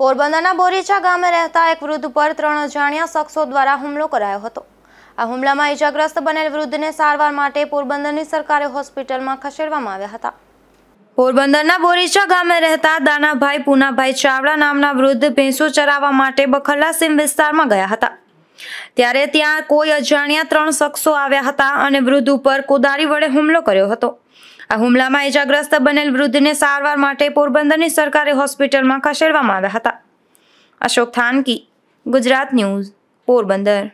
પોરબંદરના બોરીચા ગામે રહેતા એક વૃદ્ધ પર ત્રણ અજાણ્યા શખ્સો દ્વારા હુમલો કરાયો હતો આ હુમલામાં ઈજાગ્રસ્ત બનેલ વૃદ્ધને સારવાર માટે પોરબંદરની સરકારી હોસ્પિટલમાં ખસેડવામાં આવ્યા હતા પોરબંદરના બોરીચા ગામે રહેતા દાનાભાઈ પૂનાભાઈ ચાવડા નામના વૃદ્ધ ભેંસો ચરાવવા માટે બખલ્લા સીમ વિસ્તારમાં ગયા હતા ત્યારે ત્યાં કોઈ અજાણ્યા ત્રણ શખ્સો આવ્યા હતા અને વૃદ્ધ ઉપર કોદારી વડે હુમલો કર્યો હતો આ હુમલામાં ઇજાગ્રસ્ત બનેલ વૃદ્ધને સારવાર માટે પોરબંદરની સરકારી હોસ્પિટલમાં ખસેડવામાં આવ્યા હતા અશોક થાનકી ગુજરાત ન્યૂઝ પોરબંદર